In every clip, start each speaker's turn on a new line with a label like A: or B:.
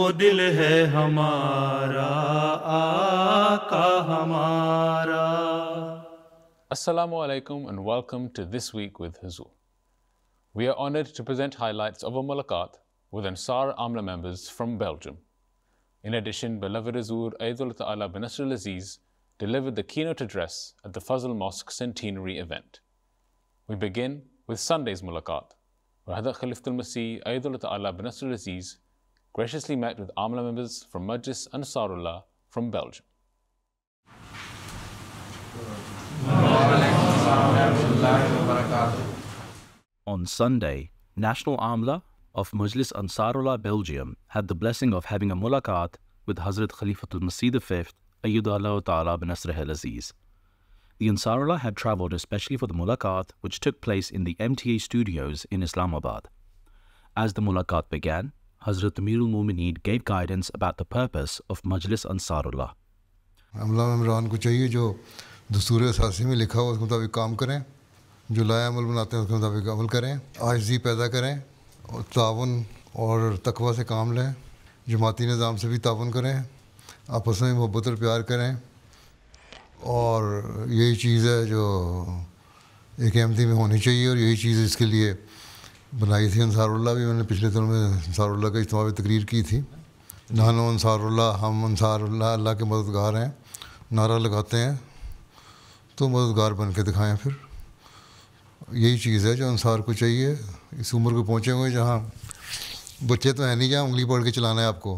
A: वो दिल है हमारा आका हमारा Assalamu alaikum and welcome to This Week with Huzoor. We are honored to present highlights of a mulaqat with Ansar Amla members from Belgium. In addition, beloved Huzoor Aidul Ta'ala bin Asrul Aziz delivered the keynote address at the Fazl Mosque centenary event. We begin with Sunday's mulaqat, where Hadar Khalifat al-Masih Aidul Ta'ala bin Asr Aziz graciously met with Amla members from Majlis Ansarullah from Belgium. On Sunday, National Amla of Majlis Ansarullah Belgium had the blessing of having a mulaqat with Hazrat Khalifatul Masih V, Ayyadallahu Ta'ala bin Asrih aziz The Ansarullah had traveled especially for the mulaqat which took place in the MTA studios in Islamabad. As the mulaqat began, Hazrat Amirul Mumineen gave guidance about the purpose of Majlis Ansarullah. अमला इमरान को चाहिए जो दस्तूर असासी में लिखा हुआ उसके मुताबिक काम करें जो लाया अमल बनाते हैं उसके मुताबिक अमल करें आजी पैदा करें और ताउन और तकवा से काम लें जमाती निज़ाम से भी ताउन करें आपस में मोहब्बत और प्यार करें और यही चीज़ है जो एक अहमदी में होनी चाहिए और यही चीज़ इसके लिए बनाई थी अंसारुल्ला भी मैंने पिछले दिनों में अंसारुल्ला का इज्तम तकरीर की थी नानो अंसारुल्ला हम अंसारुल्ला अल्लाह के मददगार हैं नारा लगाते हैं तो मददगार बन के दिखाएँ फिर यही चीज़ है जो अंसार को चाहिए इस उम्र को पहुँचे हुए जहाँ बच्चे तो हैं नहीं जहाँ उंगली पढ़ के चलाना है आपको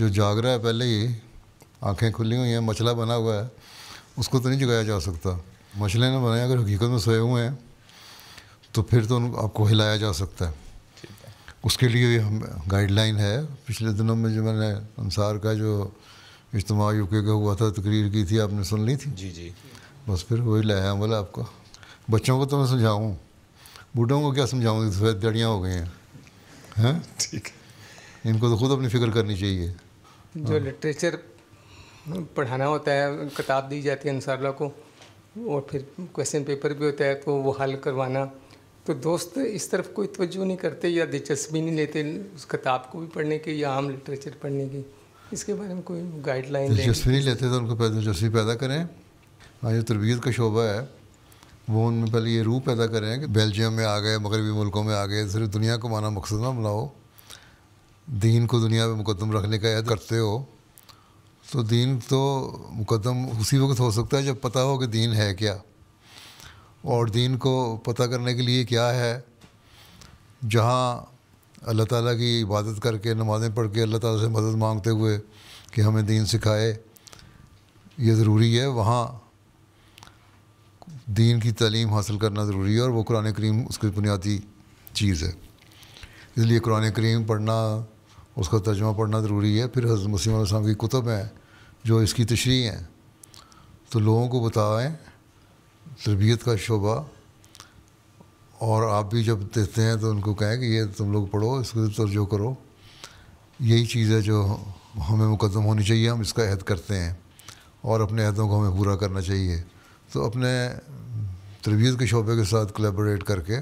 A: जो जाग रहा है पहले ही आँखें खुली हुई हैं मछला बना हुआ है उसको तो नहीं जगाया जा सकता मछले ना बनाए अगर हकीकत में सोए हुए हैं तो फिर तो आपको हिलाया जा सकता है उसके लिए हम गाइडलाइन है पिछले दिनों में जो मैंने अनसार का जो इज्तम यूके का हुआ था तकरीर की थी आपने सुन ली थी जी जी बस फिर वही लाया बोला आपका बच्चों को तो मैं समझाऊँ बूढ़ों को क्या समझाऊँ सफ़ेद दड़ियाँ हो गई हैं हैं ठीक इनको तो खुद अपनी फिक्र करनी चाहिए जो लिटरेचर हाँ। पढ़ाना होता है किताब दी जाती है अनसार को और फिर क्वेश्चन पेपर भी होता है तो वो हल करवाना तो दोस्त इस तरफ कोई तवज्जो नहीं करते या दिलचस्पी नहीं लेते उस किताब को भी पढ़ने की या आम लिटरेचर पढ़ने की इसके बारे में कोई गाइडलाइन दिलचस्पी नहीं लेते तो उनको दिलचस्पी पैदा करें और जो तरबियत का शोबा है वो उनमें पहले ये रूह पैदा करें कि बेल्जियम में आ गए मगरबी मुल्कों में आ गए सिर्फ दुनिया को माना मकसद ना बनाओ दीन को दुनिया में मुकदम रखने का याद करते हो तो दीन तो मुकदम उसी वक्त हो सकता है जब पता हो कि दीन है क्या और दीन को पता करने के लिए क्या है जहाँ अल्लाह ताला की इबादत करके नमाज़ें पढ़ के अल्लाह ताला से मदद मांगते हुए कि हमें दीन सिखाए ये ज़रूरी है वहाँ दीन की तलीम हासिल करना ज़रूरी है और वो कुरान करीम उसकी बुनियादी चीज़ है इसलिए कुरान करीम पढ़ना उसका तर्जमा पढ़ना ज़रूरी है फिर हज़रत मसीम की कुतब हैं जो इसकी तशरी हैं तो लोगों को बताएँ तरबियत का शोबा और आप भी जब देखते हैं तो उनको कहें कि ये तुम लोग पढ़ो इसको तरजो तो करो यही चीज़ है जो हमें मुकदम होनी चाहिए हम इसका अहद करते हैं और अपने अहदों को हमें पूरा करना चाहिए तो अपने तरबियत के शोबे के साथ कोलेबोरेट करके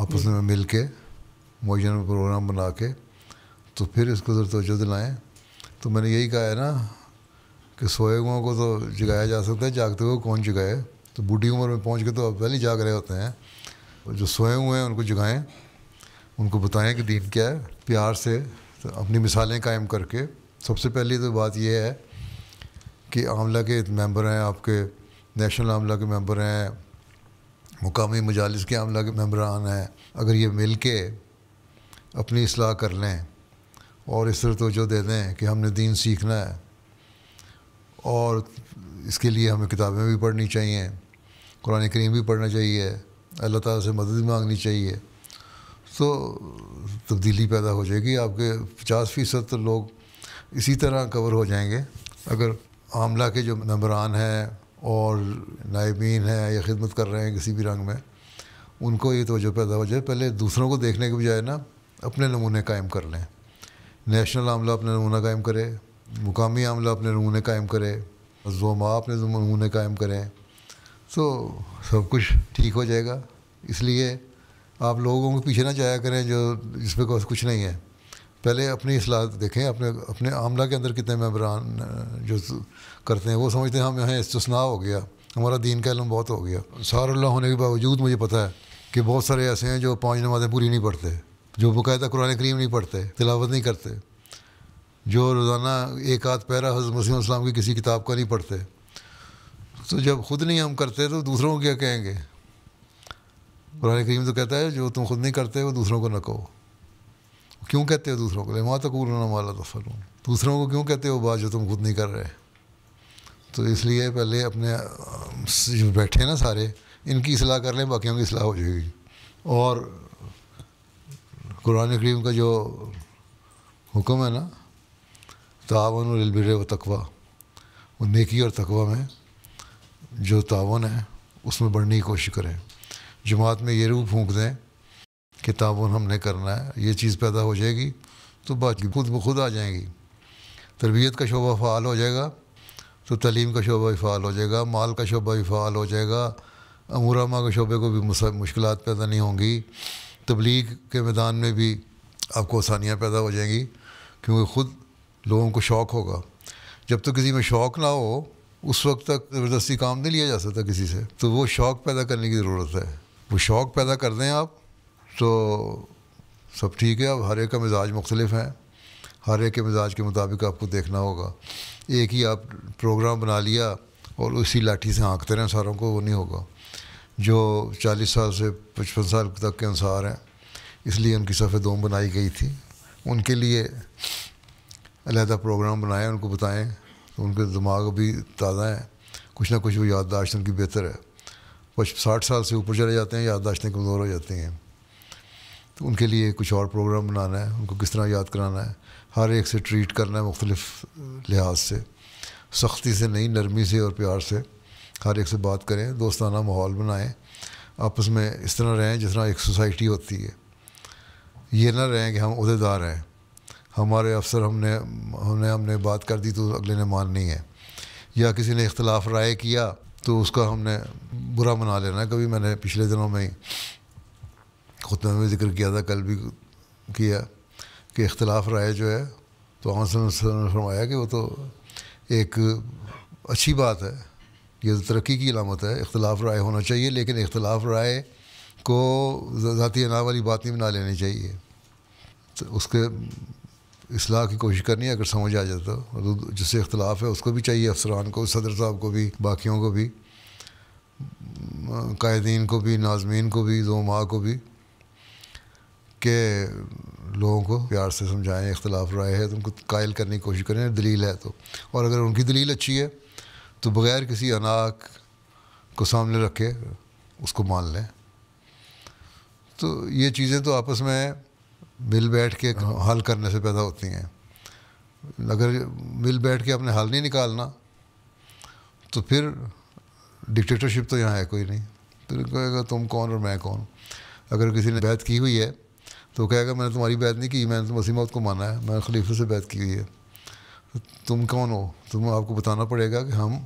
A: आपस में मिल के मुजन प्रोग्राम बना के तो फिर इसको ज़रा दिलाएँ तो मैंने यही कहा है ना कि सोए हुओं को तो जगाया जा सकता है जागते हुए कौन जगाए तो बूढ़ी उम्र में पहुँच के तो अब पहले जाग रहे होते हैं जो सोए हुए हैं उनको जगाएँ उनको बताएं कि दीन क्या है प्यार से तो अपनी मिसालें कायम करके सबसे पहली तो बात यह है कि आमला के मेंबर हैं आपके नेशनल आमला के मेंबर हैं मुकामी मजालस के आमला के मेम्बरान हैं अगर ये मिल के अपनी असलाह कर लें और इस तरह तो जो दे दें कि हमने दीन सीखना है और इसके लिए हमें किताबें भी पढ़नी चाहिए कुरान करीम भी पढ़ना चाहिए अल्लाह ताला से मदद भी मांगनी चाहिए तो तब्दीली पैदा हो जाएगी आपके पचास फ़ीसद तो लोग इसी तरह कवर हो जाएंगे अगर आमला के जो नंबरान हैं और नायबीन हैं या खिदमत कर रहे हैं किसी भी रंग में उनको ये तोजह पैदा हो जाए पहले दूसरों को देखने के बजाय ना अपने नमूने कायम कर लें नेशनल आमला अपना नमूना कायम करे मुकामी अमला अपने नमूने कायम करे जोमा अपने नमूने कायम करें तो सब कुछ ठीक हो जाएगा इसलिए आप लोगों के पीछे ना जाया करें जो इस पर कुछ नहीं है पहले अपनी असलाह देखें अपने अपने आमला के अंदर कितने मेम्बरान जो करते हैं वो समझते हैं हम हाँ, यहाँ इस्तना हो गया हमारा दीन का इलम बहुत हो गया सारल्ला होने के बावजूद मुझे पता है कि बहुत सारे ऐसे हैं जो पाँच नमाज़ें पूरी नहीं पढ़ते जो बकायदा कुरान करीम नहीं पढ़ते तिलावत नहीं करते जो रोज़ाना एक आध पैरा हज़रत मसीम इस्लाम की किसी किताब का नहीं पढ़ते तो जब ख़ुद नहीं हम करते तो दूसरों को क्या कहेंगे कुरान करीम तो कहता है जो तुम खुद नहीं करते वो दूसरों को न कहो क्यों कहते हो दूसरों को ले माँ तकूल माला तफल दूसरों को क्यों कहते हो बात जो तुम खुद नहीं कर रहे तो इसलिए पहले अपने जो बैठे हैं ना सारे इनकी असलाह कर लें बाकियों की असलाह हो जाएगी और कुरान करीम का जो हुक्म है ना तावन अलबिर व तकवा वो नेकी और तकवा में जो तावन है उसमें बढ़ने की कोशिश करें जमात में ये रूह फूँक दें कि तावन हमने करना है ये चीज़ पैदा हो जाएगी तो बाकी खुद ब खुद आ जाएंगी तरबियत का शोबा फ़ाल हो जाएगा तो तलीम का शोबा भी फ़ाल हो जाएगा माल का शोबा भी फ़ाल हो जाएगा अमूरामा के शोबे को भी मुश्किल पैदा नहीं होंगी तबलीग के मैदान में भी आपको आसानियाँ पैदा हो जाएंगी क्योंकि ख़ुद लोगों को शौक़ होगा जब तक तो किसी में शौक़ ना हो उस वक्त तक ज़बरदस्ती काम नहीं लिया जा सकता किसी से तो वो शौक़ पैदा करने की ज़रूरत है वो शौक़ पैदा कर दें आप तो सब ठीक है अब हर एक का मिजाज मुख्तलिफ है हर एक के मिजाज के मुताबिक आपको देखना होगा एक ही आप प्रोग्राम बना लिया और उसी लाठी से हाँकते रहें सारों को वो नहीं होगा जो चालीस साल से पचपन साल तक के अनुसार हैं इसलिए उनकी सफ़ेद दोम बनाई गई थी उनके लिए अलहदा प्रोग्राम बनाएं उनको बताएं तो उनके दिमाग अभी ताज़ा है कुछ ना कुछ वो याददाश्त उनकी बेहतर है पच साठ साल से ऊपर चले जाते हैं याददाश्तें कमज़ोर हो जाती हैं तो उनके लिए कुछ और प्रोग्राम बनाना है उनको किस तरह याद कराना है हर एक से ट्रीट करना है मुख्तलिफ लिहाज से सख्ती से नहीं नरमी से और प्यार से हर एक से बात करें दोस्ताना माहौल बनाएँ आपस में इस तरह रहें जिस तरह एक सोसाइटी होती है ये ना रहें कि हम अहदेदार हैं हमारे अफसर हमने हमने हमने बात कर दी तो अगले ने माननी है या किसी ने इख्तलाफ राय किया तो उसका हमने बुरा मना लेना है कभी मैंने पिछले दिनों में ही खुद में जिक्र किया था कल भी किया कि इख्तलाफ राय जो है तो आंसर ने फरमाया कि वो तो एक अच्छी बात है ये तो तरक्की की अलामत है इख्तलाफ राय होना चाहिए लेकिन इख्तलाफ राय को ज़ाती अना वाली बात नहीं बना लेनी चाहिए तो उसके असलाह की कोशिश करनी है अगर समझ आ जाता तो जिससे अख्तिलाफ़ है उसको भी चाहिए अफसरान को सदर साहब को भी बाकियों को भी कायदीन को भी नाजमीन को भी माँ को भी के लोगों को प्यार से समझाएं इख्तलाफ राय है तो उनको कायल करने की कोशिश करें दलील है तो और अगर उनकी दलील अच्छी है तो बग़ैर किसी अनाक को सामने रखे उसको मान लें तो ये चीज़ें तो आपस में मिल बैठ के हाँ। हल करने से पैदा होती हैं अगर मिल बैठ के अपने हल नहीं निकालना तो फिर डिक्टेटरशिप तो यहाँ है कोई नहीं फिर कहेगा तुम कौन और मैं कौन अगर किसी ने बैत की हुई है तो कहेगा मैंने तुम्हारी बैत नहीं की मैंने तो मसीमत को माना है मैंने खलीफे से बैत की हुई है तो तुम कौन हो तुम आपको बताना पड़ेगा कि हम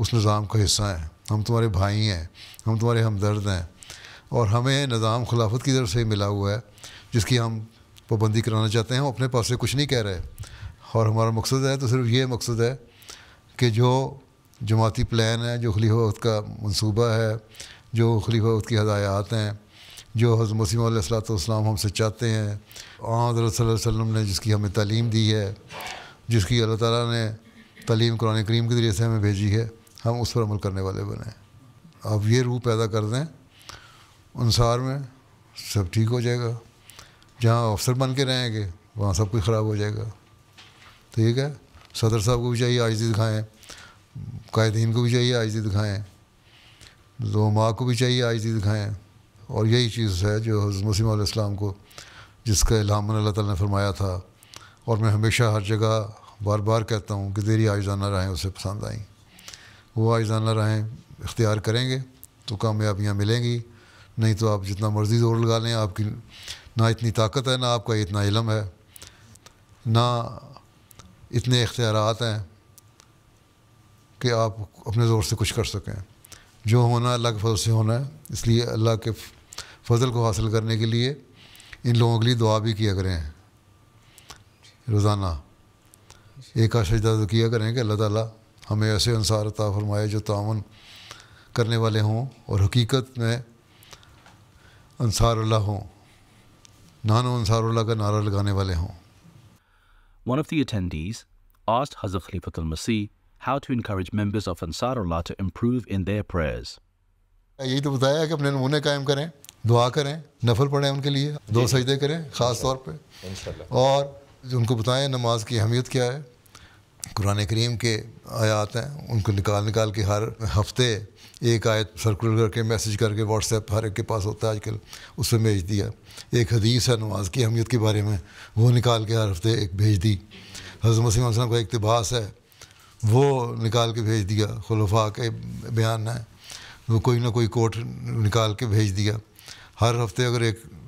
A: उस निज़ाम का हिस्सा हैं हम तुम्हारे भाई हैं हम तुम्हारे हमदर्द हैं और हमें निज़ाम खिलाफत की तरफ से ही मिला हुआ है जिसकी हम पाबंदी कराना चाहते हैं हम अपने पास से कुछ नहीं कह रहे और हमारा मकसद है तो सिर्फ ये मकसद है कि जो जमाती प्लान है जो वक्त का मनसूबा है जो वक्त की हदायत हैं जो हजर मसीम सलाम हमसे चाहते हैं आम ने जिसकी हमें तलीम दी है जिसकी अल्लाह ताली ने तलीम कुरान करीम के ज़रिए से हमें भेजी है हम उस पर अमल करने वाले बने अब ये रूह पैदा कर दें उनसार में सब ठीक हो जाएगा जहाँ अफसर बन के रहेंगे वहाँ सब कुछ ख़राब हो जाएगा ठीक है सदर साहब को भी चाहिए दी दिखाएँ कायदीन को भी चाहिए आज दी दिखाएँ माँ को भी चाहिए दी दिखाएँ और यही चीज़ है जो मसीम को जिसका इलाम अल्लाह ताला ने फरमाया था और मैं हमेशा हर जगह बार बार कहता हूँ कि देरी आयजाना राहें उसे पसंद आई वो आजाना राहें इख्तियार करेंगे तो कामयाबियाँ मिलेंगी नहीं तो आप जितना मर्ज़ी जोर लगा लें आपकी ना इतनी ताकत है ना आपका इतना इलम है ना इतने इख्तियार हैं कि आप अपने ज़ोर से कुछ कर सकें जो होना अल्लाह के फजल से होना है इसलिए अल्लाह के फजल को हासिल करने के लिए इन लोगों के लिए दुआ भी किया करें रोज़ाना एक आशा किया करें कि अल्लाह ताला हमें ऐसे अनसार अता फरमाए जो तान करने वाले हों और हकीकत में अनसार अल्लाह हों नानो अंसारुल्ला का नारा लगाने वाले हों one of the attendees asked Hazrat Khalifat al Masih how to encourage members of Ansarullah to improve in their prayers यही तो बताया कि अपने नमूने कायम करें दुआ करें नफल पढ़ें उनके लिए दो सजदे करें खास तौर पे इंशाल्लाह और उनको बताएं नमाज की अहमियत क्या है कुरान करीम के आयात हैं उनको निकाल निकाल के हर हफ्ते एक आयत सर्कुलर करके मैसेज करके व्हाट्सएप हर एक के पास होता है आजकल उससे भेज दिया एक हदीस है नमाज की अहमियत के बारे में वो निकाल के हर हफ्ते एक भेज दी हजरत मसीम वसलम का इकतबास है वो निकाल के भेज दिया खलफा के बयान है वो कोई ना कोई कोर्ट निकाल के भेज दिया हर हफ्ते अगर एक